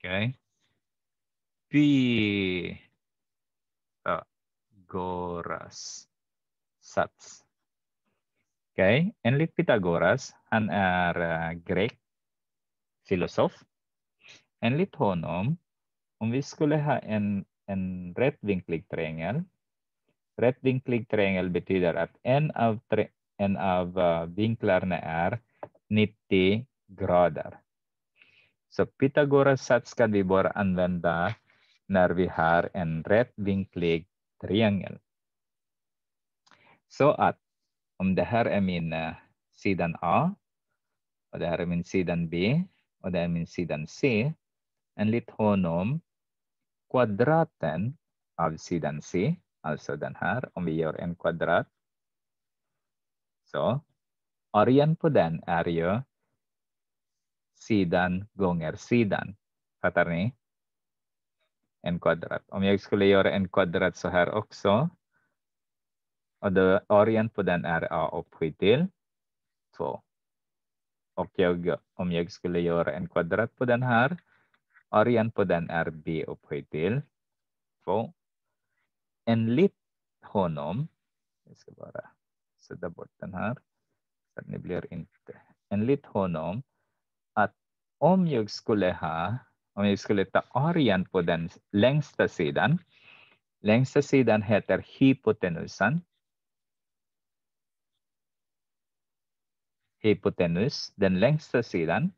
Okej. Okay. Pythagoras sats. okay. enligt Pythagoras, han är eh, grek filosof. Enligt honom, om vi skulle ha en, en rättvinklig triangel, rättvinklig triangel betyder att en av, tre, en av eh, vinklarna är 90 grader. So Pythagoras Satskadibor Anlanda Narvihar and Red Winklig Triangle. Så att om det här är min uh, sidan A och det här är min sidan B och det här är min sidan C. Enligt honom, kvadraten av sidan C, alltså den här, om vi gör en kvadrat. Så, arean på den är ju sidan gånger sidan. Fattar ni? En kvadrat. Om jag skulle göra en kvadrat så här också. Och då orient på den är a upphöjt till 2. Och jag, om jag skulle göra en kvadrat på den här, orient på den är b upphöjt till 2. Enligt honom, jag ska bara sudda bort den här, så att ni blir inte. Enligt honom om jag skulle ha, om jag skulle ta arian på den längsta sidan, längsta sidan heter hypotenusan. Hypotenus, den längsta sidan.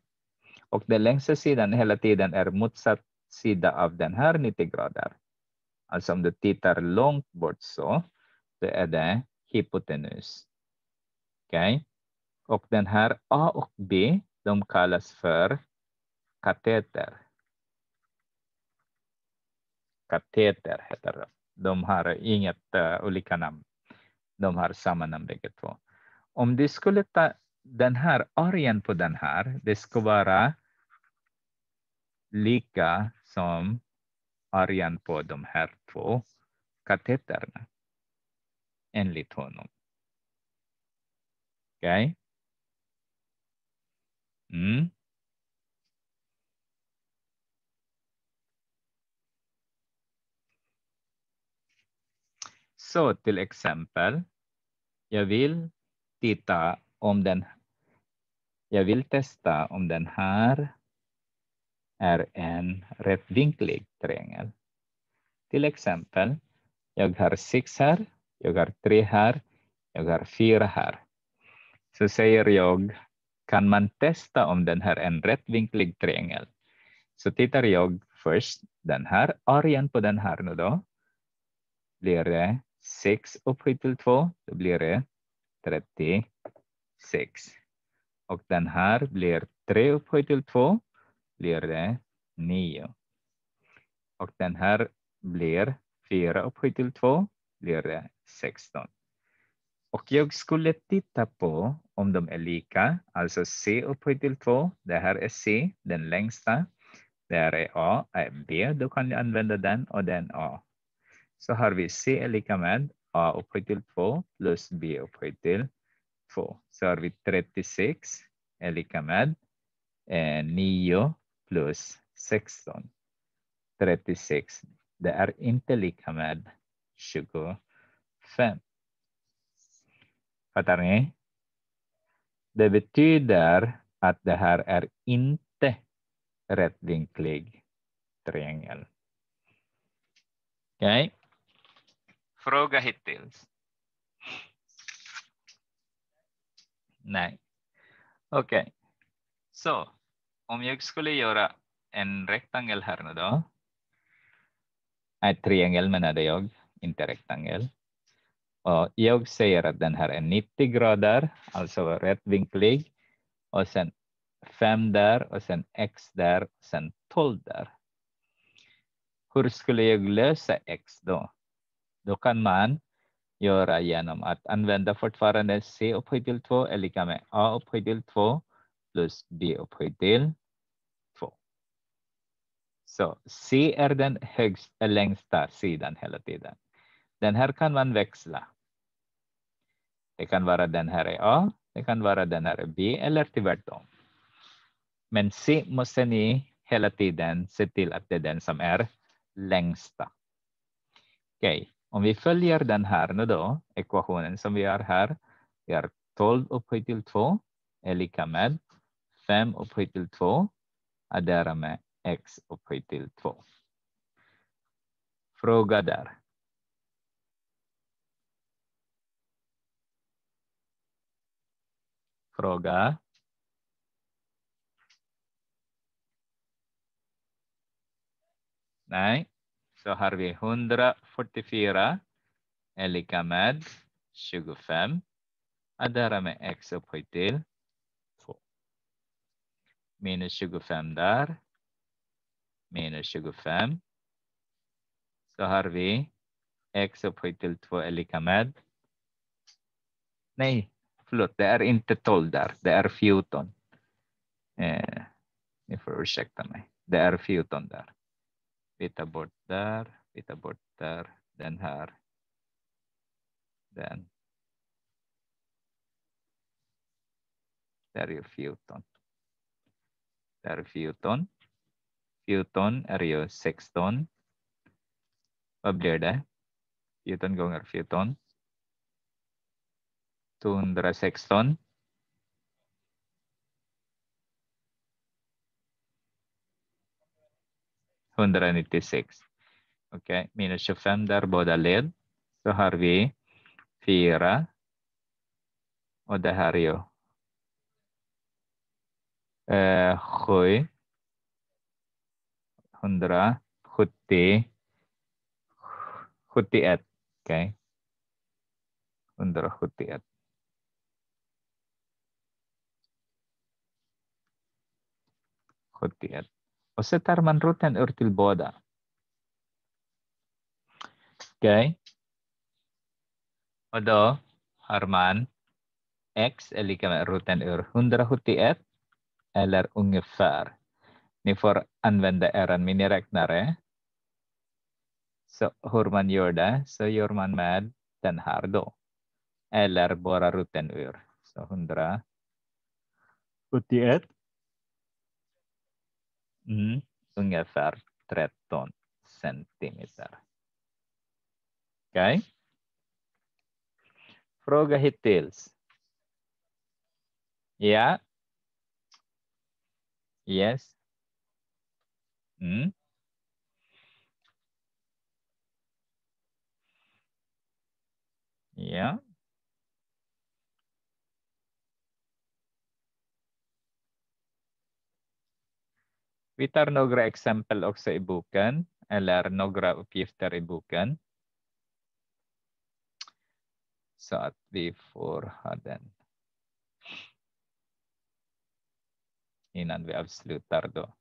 Och den längsta sidan hela tiden är motsatt sida av den här 90 grader. Alltså om du tittar långt bort så, så är det hypotenus. Okej? Okay? Och den här A och B, de kallas för kateter. Kateter heter det. De har inget uh, olika namn. De har samma namn bägge två. Om du skulle ta den här argen på den här, det skulle vara lika som argen på de här två kateterna, enligt honom. Okej? Okay? Mm. Så till exempel, jag vill titta om den, jag vill testa om den här är en rättvinklig triangel. Till exempel, jag har sex här, jag har tre här, jag har fyra här. Så säger jag, kan man testa om den här är en rättvinklig triangel? Så tittar jag först den här, arean på den här nu då, blir det 6 upphöjt till 2, då blir det 36. Och den här blir 3 upphöjt till 2, blir det 9. Och den här blir 4 upphöjt till 2, blir det 16. Och jag skulle titta på om de är lika, alltså C upphöjt till 2, det här är C, den längsta. det här är A, är B, då kan jag använda den och den A så har vi C är lika med A upphöjt till 2 plus B upphöjt till 2. Så har vi 36 är lika med 9 plus 16. 36, det är inte lika med 25. Fattar ni? Det betyder att det här är inte rättvinklig triangel. Okej? Okay. Fråga hittills? Nej. Okej. Okay. Så om jag skulle göra en rektangel här nu då. Nej, triangel menade jag, inte rektangel. Och jag säger att den här är 90 grader, alltså rättvinklig. Och sen 5 där och sen x där, och sen 12 där. Hur skulle jag lösa x då? Då kan man göra genom att använda fortfarande C upphöjt till 2 är lika med A upphöjt till 2 plus B upphöjt till 2. Så C är den högsta, längsta sidan hela tiden. Den här kan man växla. Det kan vara den här är A, det kan vara den här är B eller tvärtom. Men C måste ni hela tiden se till att det är den som är längsta. Okej, okay. Om vi följer den här nu då, ekvationen som vi har här, vi har 12 upphöjt till 2 är lika med 5 upphöjt till 2 addera med x upphöjt till 2. Fråga där. Fråga. Nej så har vi 144 är lika med 25. Addera med x upphöjt till 2. Minus 25 där. Minus 25. Så har vi x upphöjt till 2 är lika med... Nej, förlåt, det är inte 12 där, det är 14. Eh, ni får ursäkta mig. Det är 14 där. pita border, pita border, dan har. Dan dari view tone. Dari view tone, view tone area sexton. Pabdeda. view tone gonger view tone. Tundra sexton. 196. Okej, okay. minus 25 där båda led. Så har vi 4. Och det här är ju 7. 170. 71. Okej. Okay. 171. Sjuttioett. Och så tar man roten ur till båda. Okej. Okay. Och då har man x är lika med roten ur 171 eller ungefär. Ni får använda er miniräknare. Så hur man gör det så gör man med den här då. Eller bara roten ur. Så 171 Mm, ungefär 13 centimeter. Okej. Okay. Fråga hittills. Ja. Yeah. Yes. Mm. Ja. Yeah. Vi tar några exempel också i boken, eller några uppgifter i boken. Så att vi får ha den. Innan vi avslutar då.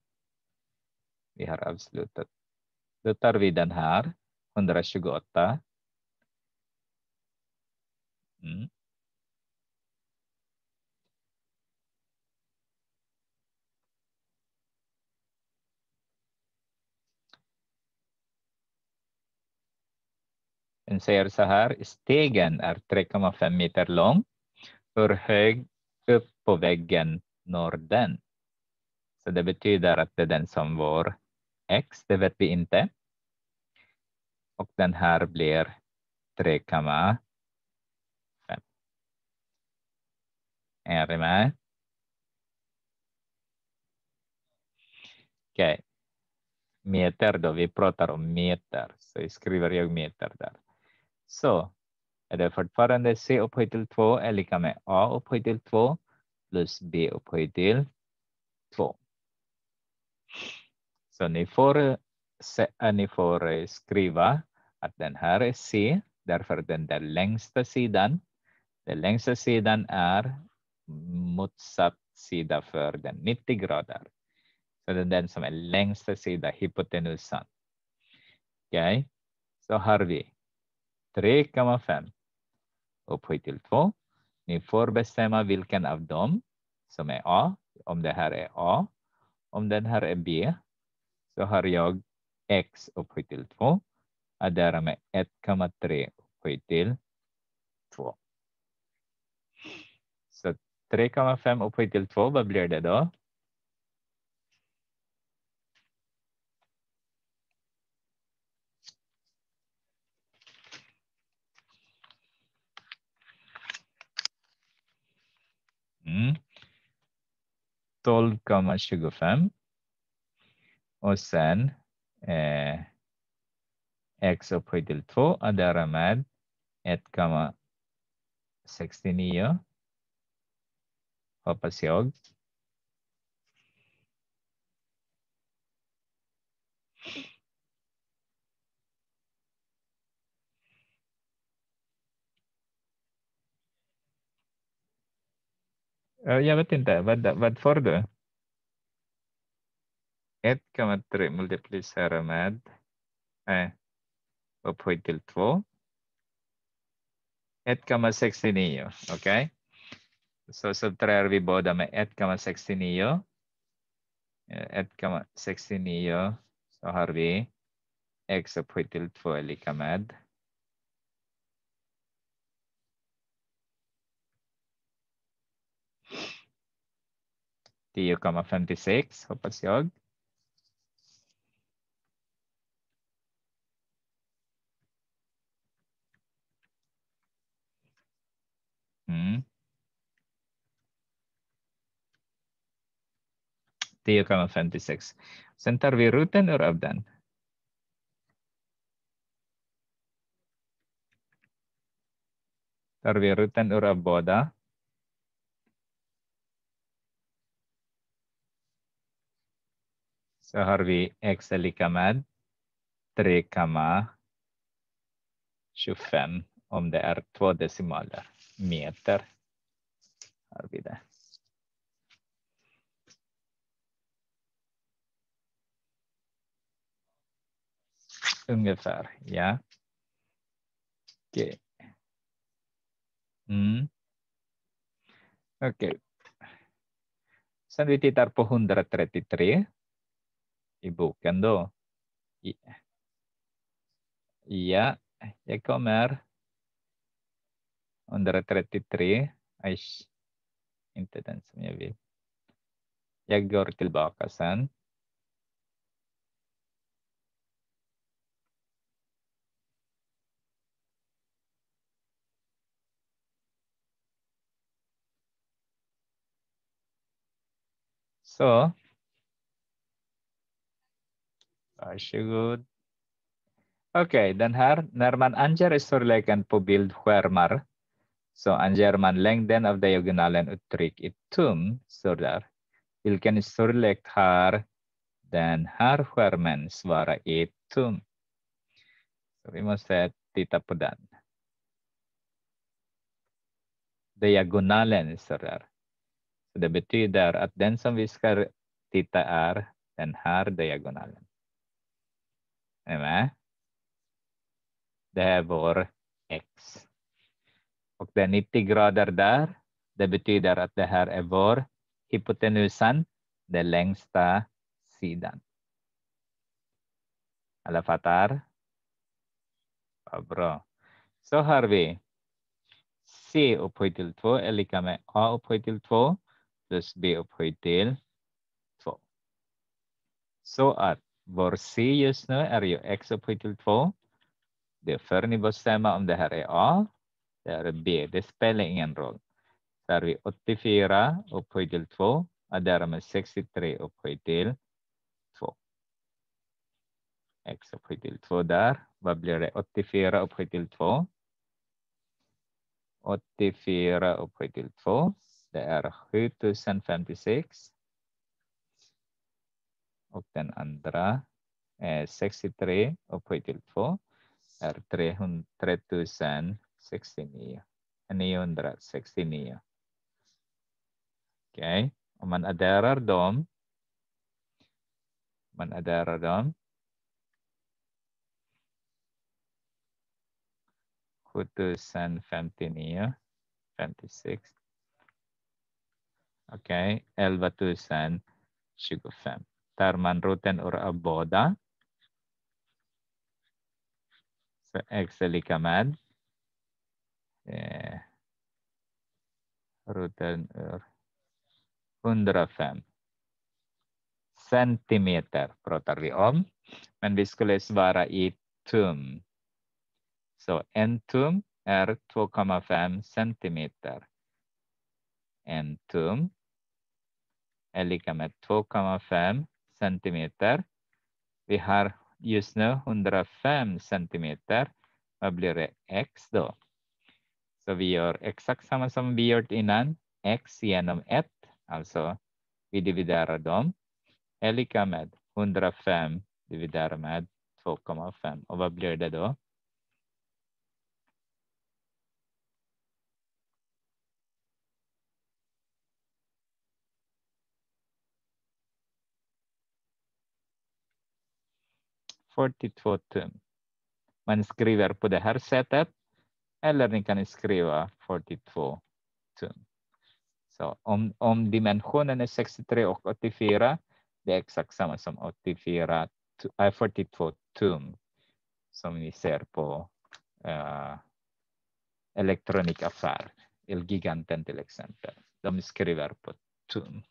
Vi har avslutat. Då tar vi den här, 128. Mm. Den säger så här, stegen är 3,5 meter lång, Hur hög upp på väggen når den. Så det betyder att det är den som var x, det vet vi inte. Och den här blir 3,5. Är ni med? Okej. Okay. Meter då, vi pratar om meter, så jag skriver jag meter där. Så är det fortfarande C upphöjt till 2 är lika med A upphöjt till 2 plus B upphöjt till 2. Så ni får, eh, ni får skriva att den här är C, därför den där längsta sidan, den längsta sidan är motsatt sida för den 90 grader. Så det är den som är längsta sida, hypotenusan. Okej, okay. så har vi 3,5. Upphöjt till 2. Ni får bestämma vilken av dem som är A. Om det här är A. Om den här är B så har jag X upphöjt till 2. Addera med 1,3 upphöjt till 2. Så 3,5 upphöjt till 2, vad blir det då? Mm. 12,25 och sen eh, x upphöjt till 2 och därmed 1,69 hoppas jag. Jag vet inte, vad, vad får du? 1,3 multiplicerar med eh, upphöjt till 2. 1,69, okej? Okay? Så subtraherar vi båda med 1,69. 1,69 så har vi x upphöjt till 2 är lika med 10,56 hoppas jag. Mm. 10,56. Sen tar vi roten ur av den. Tar vi roten ur av båda. så har vi x är lika med 3,25 om det är två decimaler meter. Har vi det. Ungefär, ja. Okej. Okay. Mm. Okej. Okay. Sen vi tittar på 133. i boken då. Ja, iya, jag kommer. 133. Aj, inte den som jag vill. Jag går tillbaka sen. Så Varsågod. Okej, okay, den här. När man anger storleken på bildskärmar så anger man längden av diagonalen uttryck i tum. Så där. Vilken storlek har den här skärmen? Svara i tum. Så vi måste titta på den. Diagonalen, så där. Så det betyder att den som vi ska titta är den här diagonalen. Är ni med? Det här är vår x. Och det är 90 grader där. Det betyder att det här är vår hypotenusan, den längsta sidan. Alla fattar? Vad bra. Så har vi C upphöjt till 2 är lika med A upphöjt till 2 plus B upphöjt till 2. Så att vår C just nu är ju x upphöjt till 2. Det är för nivåstämma om det här är A. Det här är B, det spelar ingen roll. Där har vi 84 upphöjt till 2 och därmed 63 upphöjt till 2. X upphöjt till 2 där. Vad blir det? 84 upphöjt till 2. 84 upphöjt till 2. Det är 7056 och den andra är 63 och upphöjt till 2 är 3069. 969. Eh, Okej, okay. om man adderar dem, man adderar dem 7059, 56. Okej, okay. 11 025 are manruten or aboda. So exelikamad. Yeah. Ruten ur 105 eh, Centimeter pratar vi om. Men vi skulle svara i tum. Så en tum är 2,5 centimeter. En tum är lika med 2,5 centimeter. Vi har just nu 105 centimeter. Vad blir det? X då. Så vi gör exakt samma som vi gjort innan. X genom 1, alltså vi dividerar dem, är lika med 105 dividerar med 2,5. Och vad blir det då? 42 tum. Man skriver på det här sättet eller ni kan skriva 42 tum. Så om, om dimensionen är 63 och 84, det är exakt samma som 84, äh, 42 tum som ni ser på uh, elektronikaffär, Elgiganten till exempel. De skriver på tum.